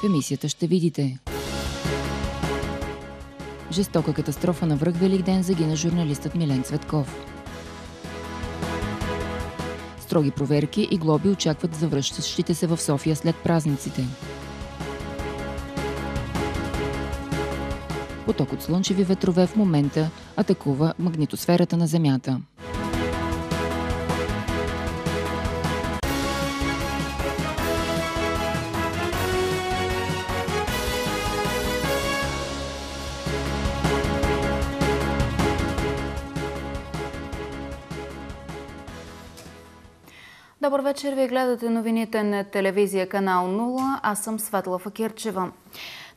В емисията ще видите. Жестока катастрофа на връх велик ден загина журналистът Милен Цветков. Строги проверки и глоби очакват завръщащите се в София след празниците. Поток от слънчеви ветрове в момента атакува магнитосферата на Земята. Добър вечер, вие гледате новините на телевизия канал 0, аз съм Светла Факирчева.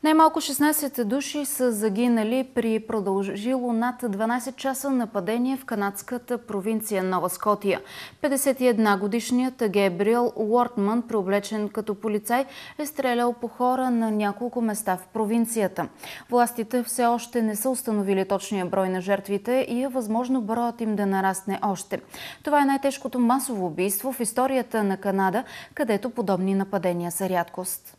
Най-малко 16 души са загинали при продължило над 12 часа нападение в канадската провинция Нова Скотия. 51-годишният Гебриел Уортман, преоблечен като полицай, е стрелял по хора на няколко места в провинцията. Властите все още не са установили точния брой на жертвите и е възможно броят им да нарасне още. Това е най-тежкото масово убийство в историята на Канада, където подобни нападения са рядкост.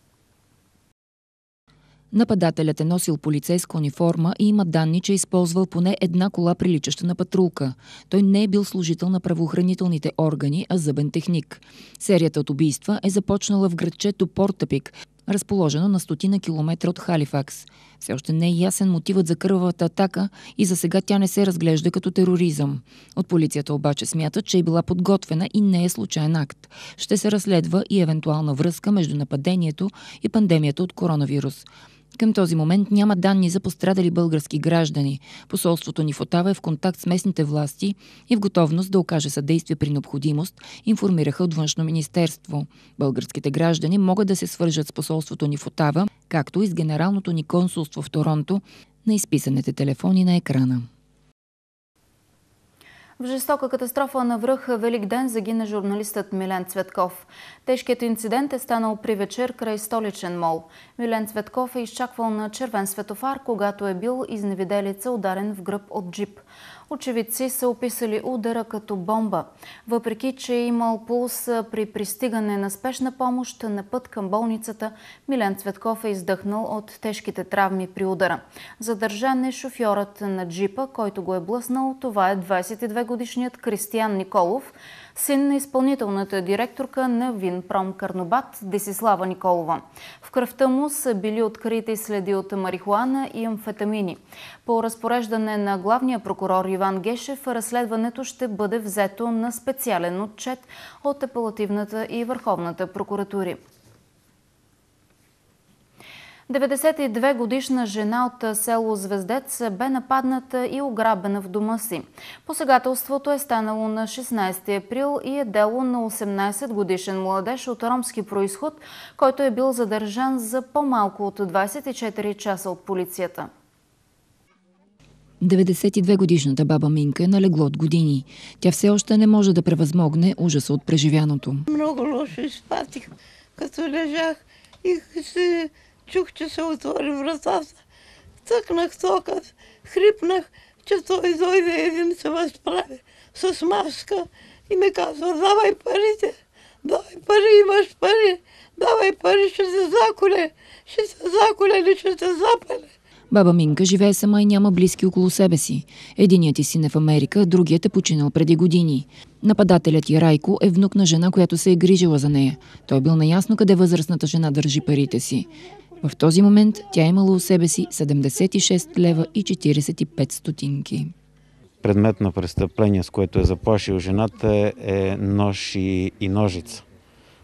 Нападателят е носил полицейска униформа и има данни, че е използвал поне една кола приличаща на патрулка. Той не е бил служител на правоохранителните органи, а зъбен техник. Серията от убийства е започнала в градчето Портапик, разположено на стотина километра от Халифакс. Все още не е ясен мотивът за кървавата атака и за сега тя не се разглежда като тероризъм. От полицията обаче смята, че е била подготвена и не е случайен акт. Ще се разследва и евентуална връзка между нападението и пандемията от коронавирус. Към този момент няма данни за пострадали български граждани. Посолството ни в Отава е в контакт с местните власти и в готовност да окаже съдействие при необходимост, информираха от Външно министерство. Българските граждани могат да се свържат с посолството ни в Отава, както и с Генералното ни консулство в Торонто на изписаните телефони на екрана. В жестока катастрофа на връх Велик ден загина журналистът Милен Цветков. Тежкият инцидент е станал при вечер край столичен мол. Милен Цветков е изчаквал на червен светофар, когато е бил изневиделица ударен в гръб от джип. Очевидци са описали удара като бомба. Въпреки, че е имал пулс при пристигане на спешна помощ на път към болницата, Милен Цветков е издъхнал от тежките травми при удара. Задържан е шофьорът на джипа, който го е блъснал. Това е 22 години годишният Кристиян Николов, син на изпълнителната директорка на Винпром Карнобат Десислава Николова. В кръвта му са били открити следи от марихуана и амфетамини. По разпореждане на главния прокурор Иван Гешев, разследването ще бъде взето на специален отчет от апелативната и върховната прокуратури. 92 годишна жена от село Звездец бе нападната и ограбена в дома си. Посегателството е станало на 16 април и е дело на 18 годишен младеж от ромски происход, който е бил задържан за по-малко от 24 часа от полицията. 92-годишната баба Минка е налегла от години. Тя все още не може да превъзмогне ужаса от преживяното. Много лошо изпатих, като лежах и се чух, че се отвори вратата. Тъкнах тока, хрипнах, че той дойде един се възправи с маска и ми казва, давай парите, давай пари, имаш пари, давай пари, ще се заколе, ще се заколе или ще се запале. Баба Минка живее сама и няма близки около себе си. Единият ти е син е в Америка, другият е починал преди години. Нападателят и е Райко е внук на жена, която се е грижила за нея. Той е бил наясно къде възрастната жена държи парите си. В този момент тя е имала у себе си 76 лева и 45 стотинки. Предмет на престъпление, с което е заплашил жената е нож и, и ножица,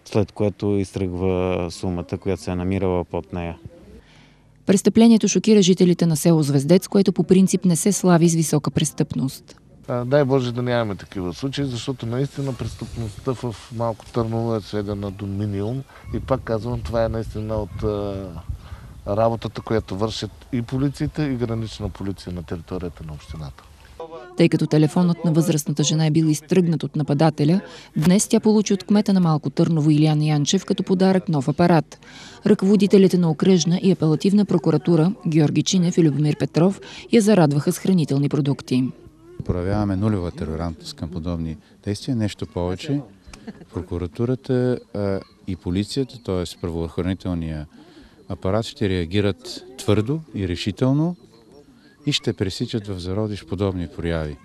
след което изтръгва сумата, която се е намирала под нея. Престъплението шокира жителите на село Звездец, което по принцип не се слави с висока престъпност. Дай Боже да нямаме такива случаи, защото наистина престъпността в Малко Търново е сведена до минимум. И пак казвам, това е наистина от работата, която вършат и полицията, и гранична полиция на територията на общината. Тъй като телефонът на възрастната жена е бил изтръгнат от нападателя, днес тя получи от кмета на Малко Търново Илян Янчев като подарък нов апарат. Ръководителите на окръжна и апелативна прокуратура Георги Чинев и Любомир Петров я зарадваха с хранителни продукти. Проявяваме нулева терорантност към подобни действия. Нещо повече, прокуратурата и полицията, т.е. правоохранителния апарат ще реагират твърдо и решително и ще пресичат в зародиш подобни прояви.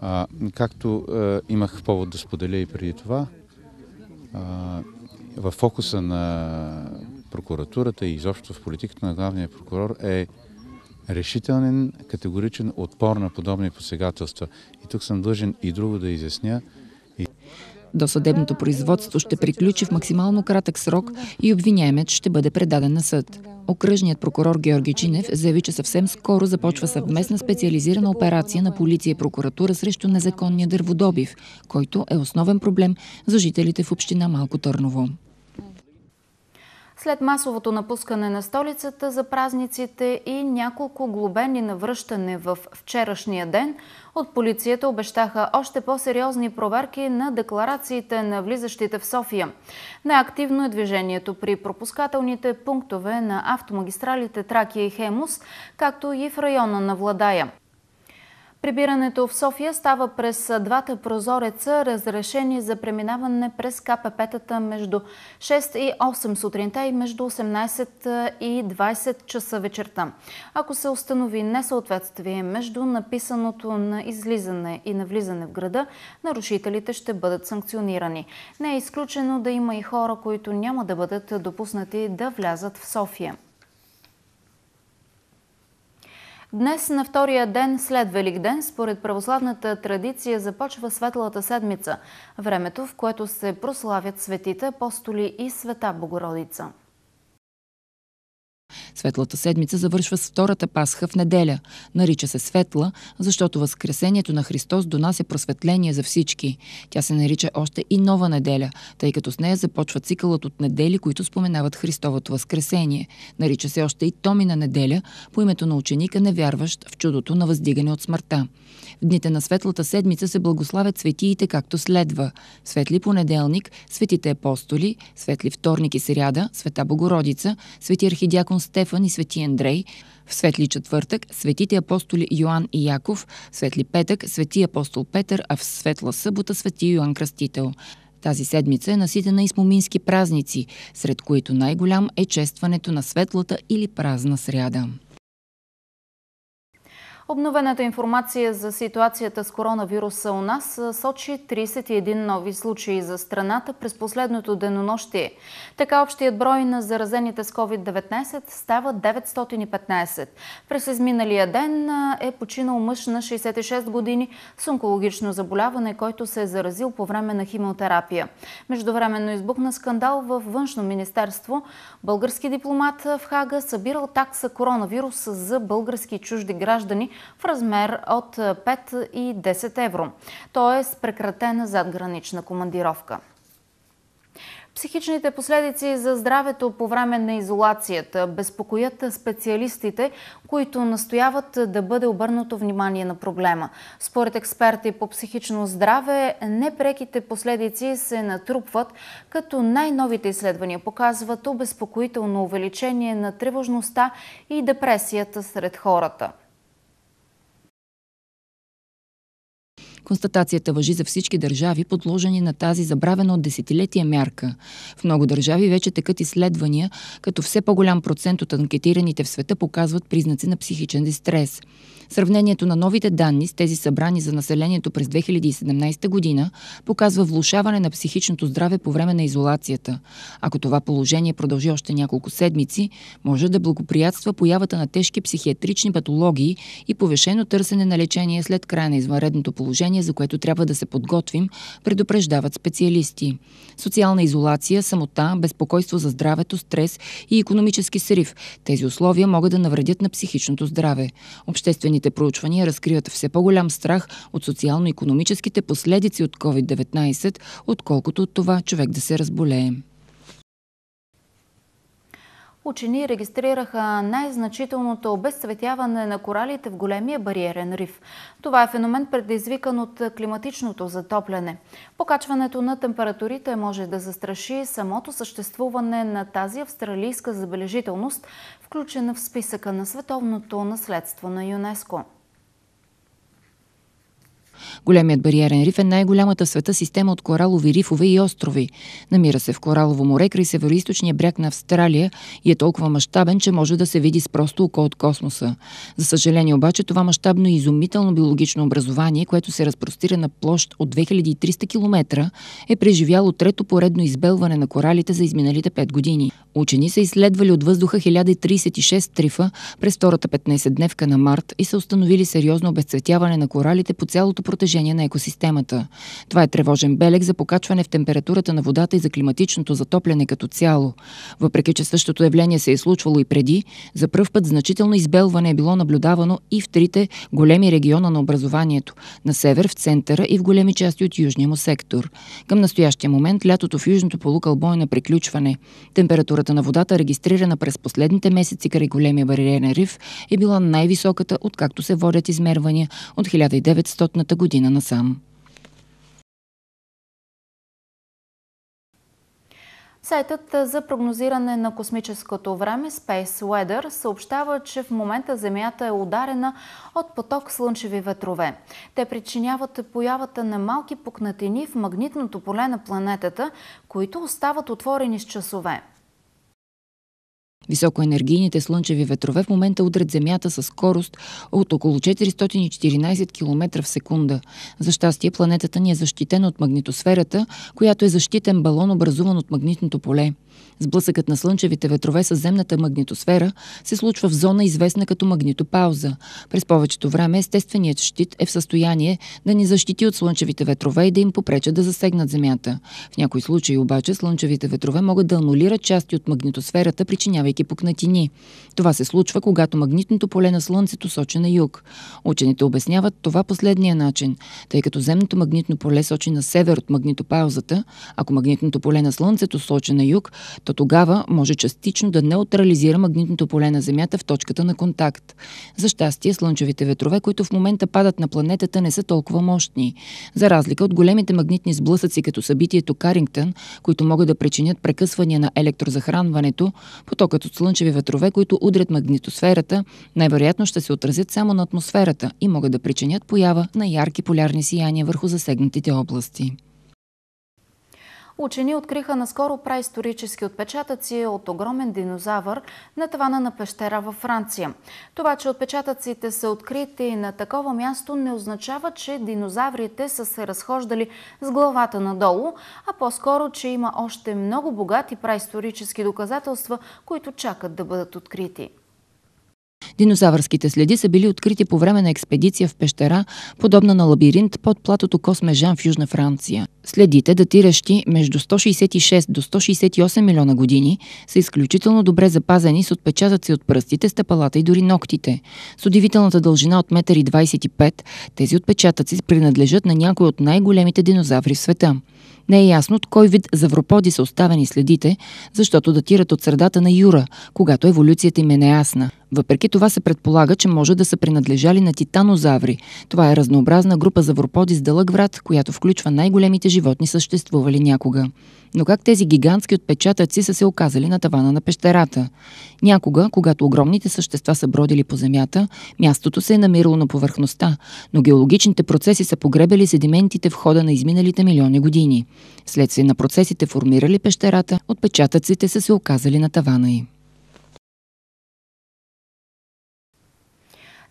А, както а, е, имах повод да споделя и преди това, а, в фокуса на прокуратурата и изобщо в политиката на главния прокурор е решителен, категоричен отпор на подобни посегателства. И тук съм длъжен и друго да изясня – Досъдебното производство ще приключи в максимално кратък срок и обвиняемец ще бъде предаден на съд. Окръжният прокурор Георги Чинев заяви, че съвсем скоро започва съвместна специализирана операция на полиция и прокуратура срещу незаконния дърводобив, който е основен проблем за жителите в община Малко Търново. След масовото напускане на столицата за празниците и няколко глобени навръщане в вчерашния ден, от полицията обещаха още по-сериозни проверки на декларациите на влизащите в София. Най-активно е движението при пропускателните пунктове на автомагистралите Тракия и Хемус, както и в района на Владая. Прибирането в София става през двата прозореца, разрешени за преминаване през КПП-тата между 6 и 8 сутринта и между 18 и 20 часа вечерта. Ако се установи несъответствие между написаното на излизане и навлизане в града, нарушителите ще бъдат санкционирани. Не е изключено да има и хора, които няма да бъдат допуснати да влязат в София. Днес, на втория ден след Великден, според православната традиция започва Светлата седмица, времето в което се прославят светите, апостоли и света Богородица. Светлата седмица завършва с втората пасха в неделя. Нарича се Светла, защото Възкресението на Христос донася просветление за всички. Тя се нарича още и Нова неделя, тъй като с нея започва цикълът от недели, които споменават Христовото Възкресение. Нарича се още и Томина неделя, по името на ученика, невярващ в чудото на въздигане от смъртта. В дните на Светлата седмица се благославят светиите както следва. Светли понеделник, светите апостоли, светли вторник и сряда, света Богородица, свети архидиакон Стефан, Стефан и Свети Андрей, в Светли четвъртък светите апостоли Йоанн и Яков, в Светли петък свети апостол Петър, а в Светла събота свети Йоанн Кръстител. Тази седмица е наситена и с момински празници, сред които най-голям е честването на светлата или празна сряда. Обновената информация за ситуацията с коронавируса у нас сочи 31 нови случаи за страната през последното денонощие. Така общият брой на заразените с COVID-19 става 915. През изминалия ден е починал мъж на 66 години с онкологично заболяване, който се е заразил по време на химиотерапия. Междувременно избухна скандал във Външно министерство. Български дипломат в Хага събирал такса коронавирус за български чужди граждани, в размер от 5 е, и 10 евро, т.е. прекратена задгранична командировка. Психичните последици за здравето по време на изолацията безпокоят специалистите, които настояват да бъде обърнато внимание на проблема. Според експерти по психично здраве, непреките последици се натрупват, като най-новите изследвания показват обезпокоително увеличение на тревожността и депресията сред хората. Констатацията въжи за всички държави, подложени на тази забравена от десетилетия мярка. В много държави вече текат изследвания, като все по-голям процент от анкетираните в света показват признаци на психичен дистрес. Сравнението на новите данни с тези събрани за населението през 2017 година показва влушаване на психичното здраве по време на изолацията. Ако това положение продължи още няколко седмици, може да благоприятства появата на тежки психиатрични патологии и повешено търсене на лечение след края на извънредното положение състояние, за което трябва да се подготвим, предупреждават специалисти. Социална изолация, самота, безпокойство за здравето, стрес и економически срив. Тези условия могат да навредят на психичното здраве. Обществените проучвания разкриват все по-голям страх от социално-економическите последици от COVID-19, отколкото от това човек да се разболее. Учени регистрираха най-значителното обезцветяване на коралите в големия бариерен риф. Това е феномен предизвикан от климатичното затопляне. Покачването на температурите може да застраши самото съществуване на тази австралийска забележителност, включена в списъка на световното наследство на ЮНЕСКО. Големият бариерен риф е най-голямата в света система от коралови рифове и острови. Намира се в Коралово море край североисточния бряг на Австралия и е толкова мащабен, че може да се види с просто око от космоса. За съжаление обаче това мащабно и изумително биологично образование, което се разпростира на площ от 2300 км, е преживяло трето поредно избелване на коралите за изминалите 5 години. Учени са изследвали от въздуха 1036 трифа през втората 15-дневка на март и са установили сериозно обезцветяване на коралите по цялото протежение на екосистемата. Това е тревожен белег за покачване в температурата на водата и за климатичното затопляне като цяло. Въпреки, че същото явление се е случвало и преди, за пръв път значително избелване е било наблюдавано и в трите големи региона на образованието – на север, в центъра и в големи части от южния му сектор. Към настоящия момент лятото в южното полукълбо е на приключване. Температурата на водата, регистрирана през последните месеци край големия бариерен риф, е била най-високата, откакто се водят измервания от 1900 година година насам. Сайтът за прогнозиране на космическото време Space Weather съобщава, че в момента Земята е ударена от поток слънчеви ветрове. Те причиняват появата на малки пукнатини в магнитното поле на планетата, които остават отворени с часове. Високоенергийните слънчеви ветрове в момента удрят земята със скорост от около 414 км в секунда. За щастие, планетата ни е защитена от магнитосферата, която е защитен балон, образуван от магнитното поле. Сблъсъкът на слънчевите ветрове с земната магнитосфера се случва в зона, известна като магнитопауза. През повечето време естественият щит е в състояние да ни защити от слънчевите ветрове и да им попречат да засегнат Земята. В някои случаи обаче слънчевите ветрове могат да анулират части от магнитосферата, причинявайки оставяйки пукнатини. Това се случва, когато магнитното поле на Слънцето сочи на юг. Учените обясняват това последния начин. Тъй като земното магнитно поле сочи на север от магнитопаузата, ако магнитното поле на Слънцето сочи на юг, то тогава може частично да неутрализира магнитното поле на Земята в точката на контакт. За щастие, слънчевите ветрове, които в момента падат на планетата, не са толкова мощни. За разлика от големите магнитни сблъсъци, като събитието Карингтън, които могат да причинят прекъсвания на електрозахранването, потокът от слънчеви ветрове, които удрят магнитосферата, най-вероятно ще се отразят само на атмосферата и могат да причинят поява на ярки полярни сияния върху засегнатите области. Учени откриха наскоро праисторически отпечатъци от огромен динозавър на тавана на пещера във Франция. Това, че отпечатъците са открити на такова място, не означава, че динозаврите са се разхождали с главата надолу, а по-скоро, че има още много богати праисторически доказателства, които чакат да бъдат открити. Динозавърските следи са били открити по време на експедиция в пещера, подобна на лабиринт под платото Космежан в Южна Франция. Следите, датиращи между 166 до 168 милиона години, са изключително добре запазени с отпечатъци от пръстите, стъпалата и дори ногтите. С удивителната дължина от 1,25 м, тези отпечатъци принадлежат на някои от най-големите динозаври в света. Не е ясно от кой вид завроподи са оставени следите, защото датират от средата на Юра, когато еволюцията им е неясна. Въпреки това се предполага, че може да са принадлежали на титанозаври. Това е разнообразна група завроподи с дълъг врат, която включва най-големите животни съществували някога. Но как тези гигантски отпечатъци са се оказали на тавана на пещерата? Някога, когато огромните същества са бродили по земята, мястото се е намирало на повърхността, но геологичните процеси са погребели седиментите в хода на изминалите милиони години. Следствие на процесите формирали пещерата, отпечатъците са се оказали на тавана й.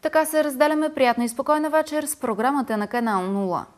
Така се разделяме. Приятна и спокойна вечер с програмата на канал 0.